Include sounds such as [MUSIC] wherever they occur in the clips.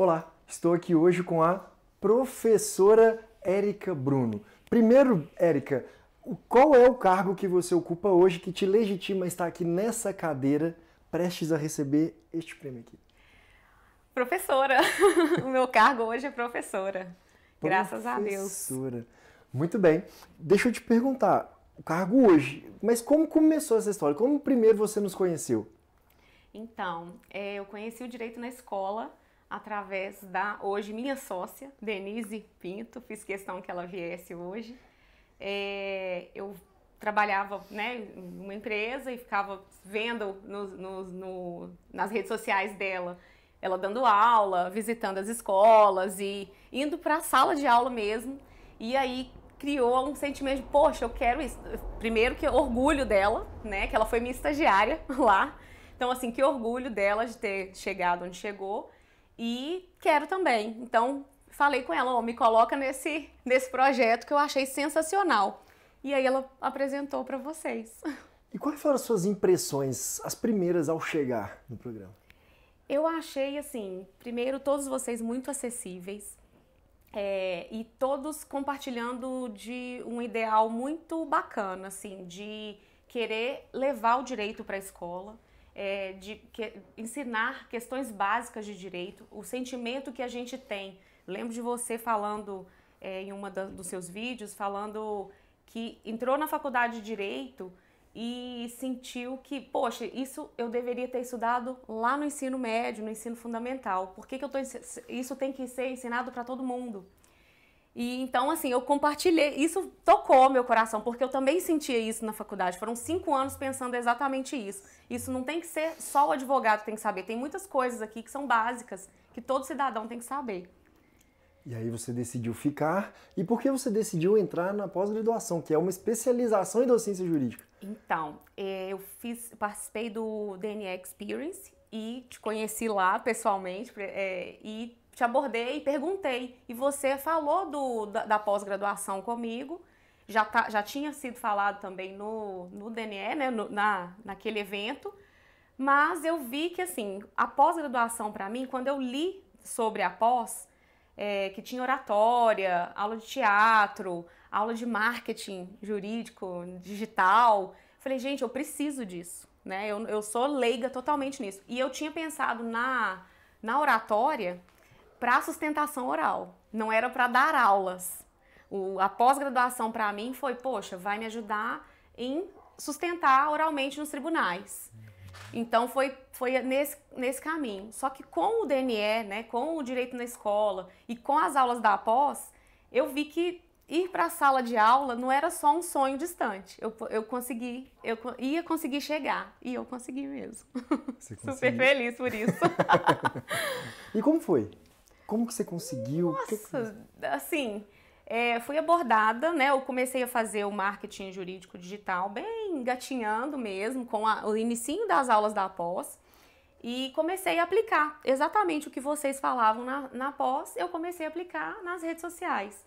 Olá, estou aqui hoje com a professora Érica Bruno. Primeiro, Érica, qual é o cargo que você ocupa hoje que te legitima estar aqui nessa cadeira, prestes a receber este prêmio aqui? Professora. [LAUGHS] o meu cargo hoje é professora. Graças professora. a Deus. Professora. Muito bem. Deixa eu te perguntar, o cargo hoje, mas como começou essa história? Como primeiro você nos conheceu? Então, é, eu conheci o direito na escola através da hoje minha sócia, Denise Pinto, fiz questão que ela viesse hoje. É, eu trabalhava né, uma empresa e ficava vendo no, no, no, nas redes sociais dela, ela dando aula, visitando as escolas e indo para a sala de aula mesmo. E aí criou um sentimento de, poxa, eu quero isso. Primeiro que orgulho dela, né, que ela foi minha estagiária [LAUGHS] lá. Então assim, que orgulho dela de ter chegado onde chegou e quero também. Então, falei com ela, me coloca nesse, nesse projeto que eu achei sensacional. E aí ela apresentou para vocês. E quais foram as suas impressões, as primeiras ao chegar no programa? Eu achei, assim, primeiro, todos vocês muito acessíveis é, e todos compartilhando de um ideal muito bacana, assim, de querer levar o direito para a escola é, de que, ensinar questões básicas de direito, o sentimento que a gente tem. Lembro de você falando é, em uma da, dos seus vídeos, falando que entrou na faculdade de direito e sentiu que, poxa, isso eu deveria ter estudado lá no ensino médio, no ensino fundamental. Por que, que eu tô, isso tem que ser ensinado para todo mundo? E então, assim, eu compartilhei, isso tocou meu coração, porque eu também sentia isso na faculdade. Foram cinco anos pensando exatamente isso. Isso não tem que ser só o advogado que tem que saber, tem muitas coisas aqui que são básicas, que todo cidadão tem que saber. E aí você decidiu ficar, e por que você decidiu entrar na pós-graduação, que é uma especialização em docência jurídica? Então, é, eu fiz, participei do DNA Experience e te conheci lá pessoalmente, é, e te abordei e perguntei. E você falou do, da, da pós-graduação comigo. Já, tá, já tinha sido falado também no, no DNE, né, no, na, naquele evento. Mas eu vi que, assim, a pós-graduação para mim, quando eu li sobre a pós, é, que tinha oratória, aula de teatro, aula de marketing jurídico, digital. Falei, gente, eu preciso disso, né? Eu, eu sou leiga totalmente nisso. E eu tinha pensado na, na oratória para sustentação oral, não era para dar aulas. O, a pós-graduação para mim foi, poxa, vai me ajudar em sustentar oralmente nos tribunais. Então foi, foi nesse, nesse caminho. Só que com o DNE, né, com o direito na escola e com as aulas da pós, eu vi que ir para a sala de aula não era só um sonho distante. Eu, eu consegui, eu ia conseguir chegar. E eu consegui mesmo. [LAUGHS] Super feliz por isso. [LAUGHS] e como foi? Como que você conseguiu? Nossa, que... assim, é, fui abordada, né? Eu comecei a fazer o marketing jurídico digital bem gatinhando mesmo, com a, o início das aulas da pós. E comecei a aplicar exatamente o que vocês falavam na, na pós, eu comecei a aplicar nas redes sociais.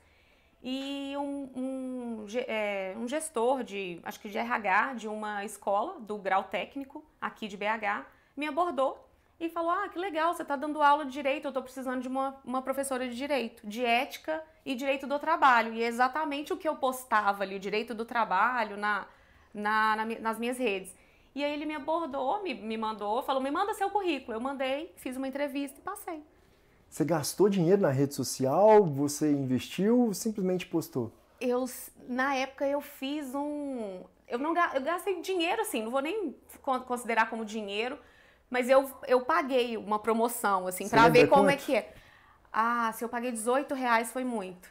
E um, um, é, um gestor de, acho que de RH, de uma escola do grau técnico aqui de BH, me abordou e falou: Ah, que legal, você está dando aula de direito, eu estou precisando de uma, uma professora de direito, de ética e direito do trabalho. E é exatamente o que eu postava ali, o direito do trabalho, na, na, na nas minhas redes. E aí ele me abordou, me, me mandou, falou: Me manda seu currículo. Eu mandei, fiz uma entrevista e passei. Você gastou dinheiro na rede social? Você investiu? Simplesmente postou? Eu, na época, eu fiz um. Eu, não, eu gastei dinheiro, assim, não vou nem considerar como dinheiro, mas eu, eu paguei uma promoção, assim, para ver como quanto? é que é. Ah, se eu paguei 18 reais foi muito.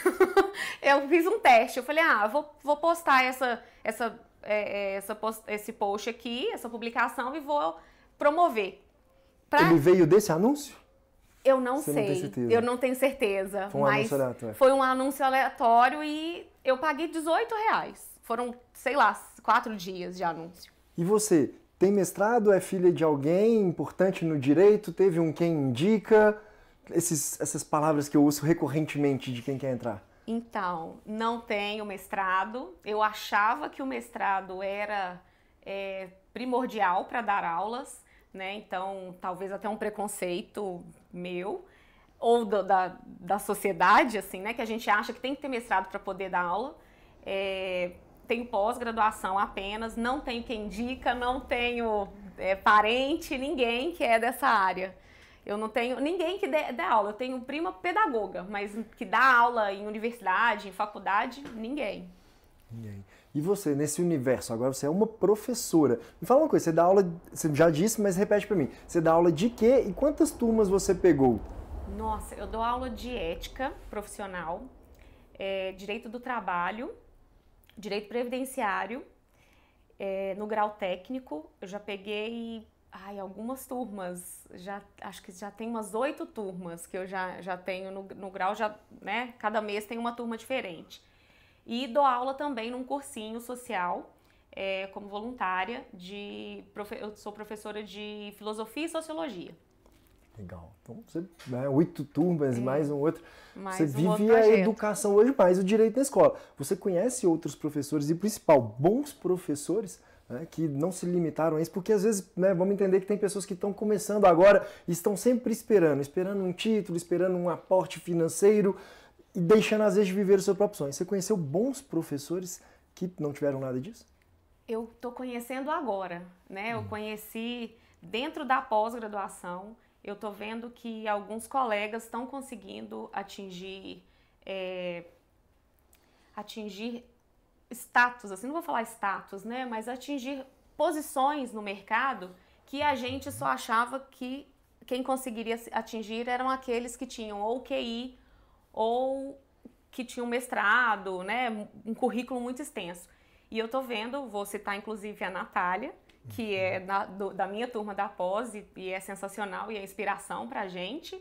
[LAUGHS] eu fiz um teste, eu falei, ah, vou, vou postar essa, essa, é, é essa post, esse post aqui, essa publicação e vou promover. Pra... Ele veio desse anúncio? Eu não Você sei, não eu não tenho certeza. Foi um mas anúncio aleatório. Foi um anúncio aleatório e eu paguei 18 reais. Foram, sei lá, quatro dias de anúncio. E você tem mestrado, é filha de alguém importante no direito, teve um quem indica. Esses, essas palavras que eu uso recorrentemente de quem quer entrar. Então, não tenho mestrado. Eu achava que o mestrado era é, primordial para dar aulas, né? Então, talvez até um preconceito meu ou do, da, da sociedade, assim, né? Que a gente acha que tem que ter mestrado para poder dar aula. É, tenho pós-graduação apenas, não tenho quem indica, não tenho é, parente, ninguém que é dessa área. Eu não tenho ninguém que dê, dê, aula. Eu tenho prima pedagoga, mas que dá aula em universidade, em faculdade, ninguém. Ninguém. E você, nesse universo, agora você é uma professora. Me fala uma coisa, você dá aula, você já disse, mas repete para mim. Você dá aula de quê e quantas turmas você pegou? Nossa, eu dou aula de ética profissional, é, direito do trabalho, direito previdenciário, é, no grau técnico. Eu já peguei ai, algumas turmas, já acho que já tem umas oito turmas que eu já, já tenho no, no grau, já, né? Cada mês tem uma turma diferente. E dou aula também num cursinho social. É, como voluntária de eu sou professora de filosofia e sociologia Legal. Então você, né, oito turmas, é. mais um outro. Mais você um vive outro a educação hoje, mais o direito na escola. Você conhece outros professores e, principal, bons professores né, que não se limitaram a isso, porque às vezes, né, vamos entender que tem pessoas que estão começando agora e estão sempre esperando esperando um título, esperando um aporte financeiro e deixando às vezes de viver o seu próprio sonho. Você conheceu bons professores que não tiveram nada disso? Eu estou conhecendo agora, né? Hum. Eu conheci dentro da pós-graduação eu estou vendo que alguns colegas estão conseguindo atingir é, atingir status, assim, não vou falar status, né? Mas atingir posições no mercado que a gente só achava que quem conseguiria atingir eram aqueles que tinham ou QI ou que tinham mestrado, né? Um currículo muito extenso. E eu tô vendo, vou citar inclusive a Natália, que é da, do, da minha turma da pós e, e é sensacional e é inspiração para a gente.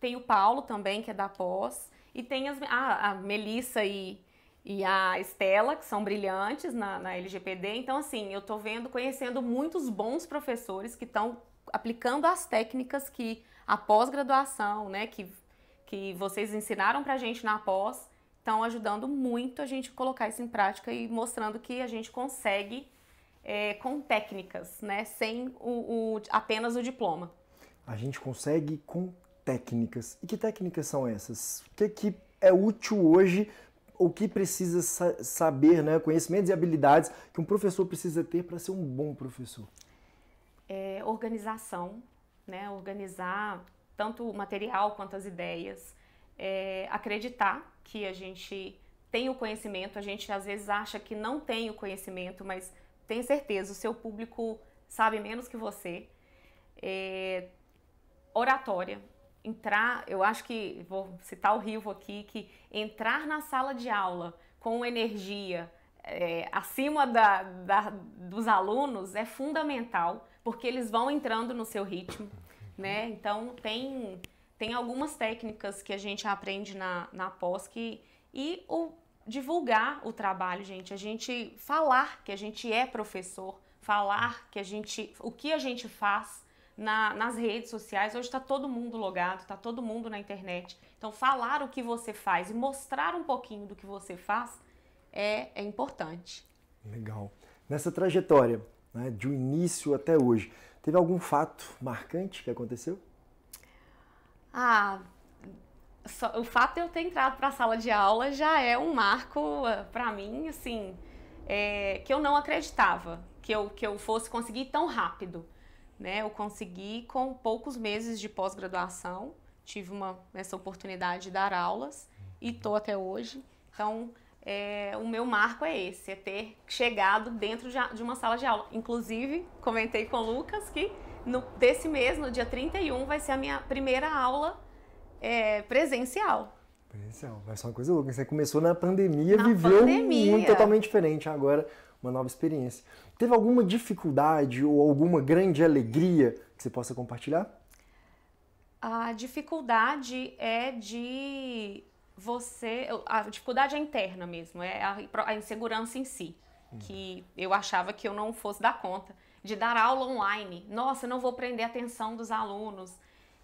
Tem o Paulo também, que é da pós. E tem as, a, a Melissa e, e a Estela, que são brilhantes na, na LGPD. Então, assim, eu estou vendo, conhecendo muitos bons professores que estão aplicando as técnicas que a pós-graduação, né, que, que vocês ensinaram para a gente na pós, estão ajudando muito a gente colocar isso em prática e mostrando que a gente consegue é, com técnicas, né? Sem o, o, apenas o diploma. A gente consegue com técnicas. E que técnicas são essas? O que, é que é útil hoje o que precisa saber, né? conhecimentos e habilidades que um professor precisa ter para ser um bom professor? É, organização, né? organizar tanto o material quanto as ideias, é, acreditar que a gente tem o conhecimento, a gente às vezes acha que não tem o conhecimento, mas tenho certeza, o seu público sabe menos que você. É, oratória. Entrar, eu acho que, vou citar o Rivo aqui, que entrar na sala de aula com energia é, acima da, da, dos alunos é fundamental, porque eles vão entrando no seu ritmo, né? Então, tem, tem algumas técnicas que a gente aprende na, na pós que, e o divulgar o trabalho, gente, a gente falar que a gente é professor, falar que a gente, o que a gente faz na, nas redes sociais. Hoje está todo mundo logado, está todo mundo na internet. Então, falar o que você faz e mostrar um pouquinho do que você faz é, é importante. Legal. Nessa trajetória, né, de um início até hoje, teve algum fato marcante que aconteceu? Ah, só, o fato de eu ter entrado para a sala de aula já é um marco ah, para mim, assim, é, que eu não acreditava que eu, que eu fosse conseguir tão rápido. Né? Eu consegui com poucos meses de pós-graduação, tive uma, essa oportunidade de dar aulas e estou até hoje. Então, é, o meu marco é esse, é ter chegado dentro de uma sala de aula. Inclusive, comentei com o Lucas que no, desse mês, no dia 31, vai ser a minha primeira aula é, presencial. Presencial, vai ser uma coisa louca. Você começou na pandemia, na viveu pandemia. um totalmente diferente agora, uma nova experiência. Teve alguma dificuldade ou alguma grande alegria que você possa compartilhar? A dificuldade é de você. A dificuldade é interna mesmo, é a, a insegurança em si. Hum. Que eu achava que eu não fosse dar conta de dar aula online. Nossa, eu não vou prender a atenção dos alunos.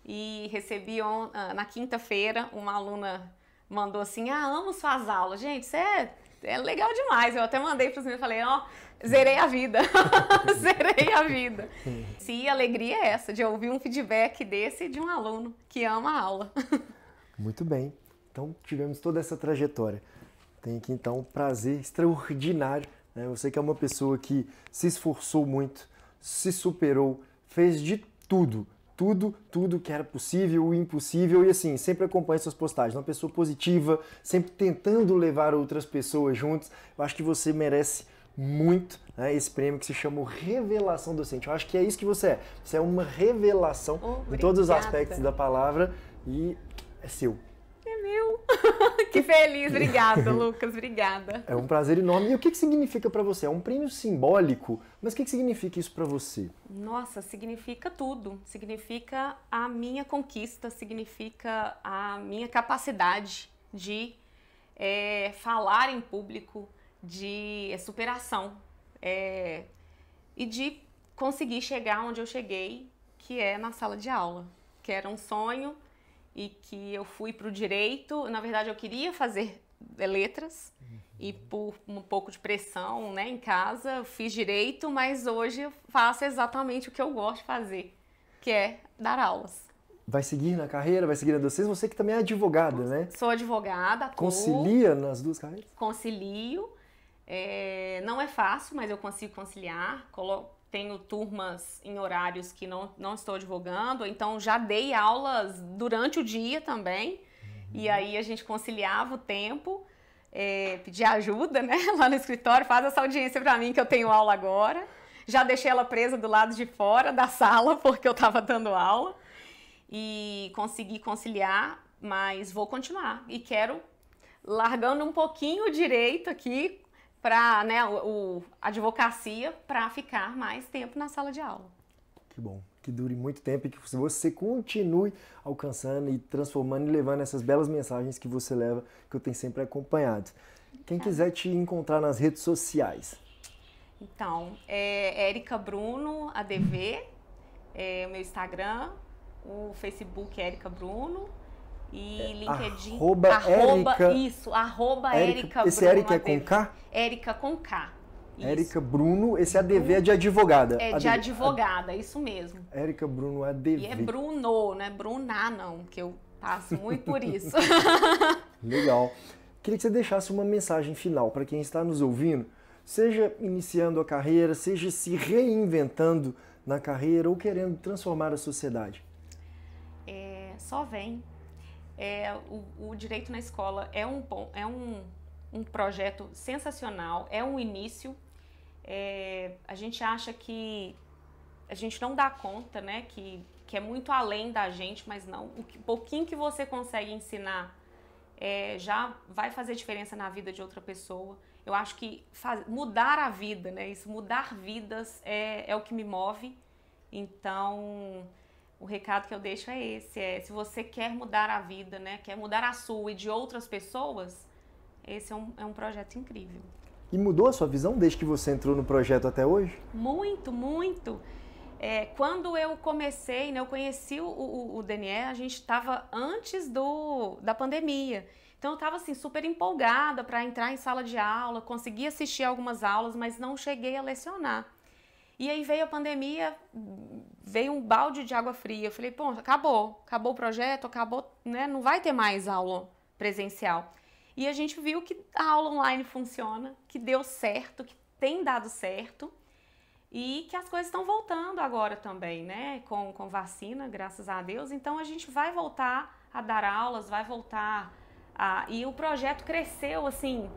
E recebi on, ah, na quinta-feira uma aluna mandou assim: Ah, amo suas aulas. Gente, isso é, é legal demais. Eu até mandei para os meninos e falei: Ó, oh, zerei a vida. [LAUGHS] zerei a vida. Se alegria é essa, de ouvir um feedback desse de um aluno que ama a aula. [LAUGHS] Muito bem. Então, tivemos toda essa trajetória. Tem aqui, então, um prazer extraordinário. Né? Você que é uma pessoa que se esforçou muito, se superou, fez de tudo tudo, tudo que era possível o impossível e assim, sempre acompanhe suas postagens, uma pessoa positiva, sempre tentando levar outras pessoas juntas. Eu acho que você merece muito né, esse prêmio que se chama Revelação Docente. Eu acho que é isso que você é. Você é uma revelação Obrigada. em todos os aspectos da palavra e é seu meu. [LAUGHS] que feliz, obrigada, Lucas, obrigada. É um prazer enorme. E o que, que significa para você? É um prêmio simbólico, mas o que, que significa isso para você? Nossa, significa tudo. Significa a minha conquista, significa a minha capacidade de é, falar em público, de é, superação é, e de conseguir chegar onde eu cheguei, que é na sala de aula, que era um sonho e que eu fui para o direito. Na verdade, eu queria fazer letras uhum. e por um pouco de pressão né, em casa, eu fiz direito, mas hoje eu faço exatamente o que eu gosto de fazer, que é dar aulas. Vai seguir na carreira, vai seguir na docência, você que também é advogada, né? Sou advogada. Atuo, Concilia nas duas carreiras? Concilio. É, não é fácil, mas eu consigo conciliar. Colo tenho turmas em horários que não, não estou advogando, então já dei aulas durante o dia também. Uhum. E aí a gente conciliava o tempo, é, pedia ajuda, né, [LAUGHS] lá no escritório, faz essa audiência para mim que eu tenho aula agora. Já deixei ela presa do lado de fora da [LAUGHS] sala porque eu estava dando aula e consegui conciliar, mas vou continuar e quero largando um pouquinho o direito aqui, para né, o, o advocacia para ficar mais tempo na sala de aula. Que bom, que dure muito tempo e que você continue alcançando e transformando e levando essas belas mensagens que você leva, que eu tenho sempre acompanhado. Quem quiser te encontrar nas redes sociais. Então, é Erika Bruno ADV, é o meu Instagram, o Facebook é Erika Bruno e é, LinkedIn. Arroba, arroba Erica, isso, arroba Erika Esse Erika é com K? Erika com K. Érica Bruno, esse ADV é, é de advogada. É de ADV, é- advogada, ad... isso mesmo. Érica Bruno ADV. E é Bruno, não é Bruná não, que eu passo muito por isso. [LAUGHS] Legal. Queria que você deixasse uma mensagem final para quem está nos ouvindo, seja iniciando a carreira, seja se reinventando na carreira ou querendo transformar a sociedade. É, só vem, é, o, o, direito na escola é um, é um, um projeto sensacional, é um início. É, a gente acha que a gente não dá conta, né? Que, que é muito além da gente, mas não. O que, pouquinho que você consegue ensinar é, já vai fazer diferença na vida de outra pessoa. Eu acho que faz, mudar a vida, né? Isso, mudar vidas é, é o que me move. Então, o recado que eu deixo é esse: é, se você quer mudar a vida, né, quer mudar a sua e de outras pessoas, esse é um, é um projeto incrível. E mudou a sua visão desde que você entrou no projeto até hoje? Muito, muito. É, quando eu comecei, né, eu conheci o, o, o Daniel, a gente estava antes do, da pandemia. Então eu estava assim super empolgada para entrar em sala de aula, consegui assistir algumas aulas, mas não cheguei a lecionar. E aí veio a pandemia, veio um balde de água fria. Eu falei, pô, acabou, acabou o projeto, acabou, né? Não vai ter mais aula presencial. E a gente viu que a aula online funciona, que deu certo, que tem dado certo e que as coisas estão voltando agora também, né? Com, com vacina, graças a Deus. Então a gente vai voltar a dar aulas, vai voltar a. E o projeto cresceu assim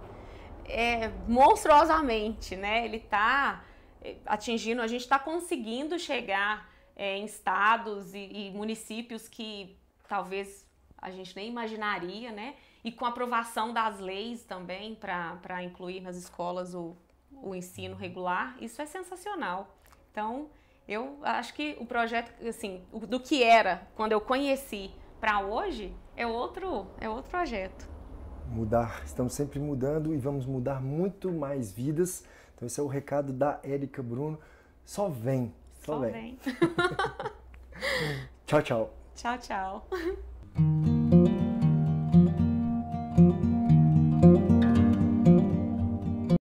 é, monstruosamente, né? Ele está eh, atingindo, a gente está conseguindo chegar é, em estados e, e municípios que talvez a gente nem imaginaria, né? E com aprovação das leis também para incluir nas escolas o, o ensino regular, isso é sensacional. Então, eu acho que o projeto, assim, do que era quando eu conheci para hoje, é outro, é outro projeto. Mudar, estamos sempre mudando e vamos mudar muito mais vidas. Então, esse é o recado da Érica Bruno. Só vem, só, Só vem. vem. [LAUGHS] tchau, tchau. Tchau, tchau. [LAUGHS]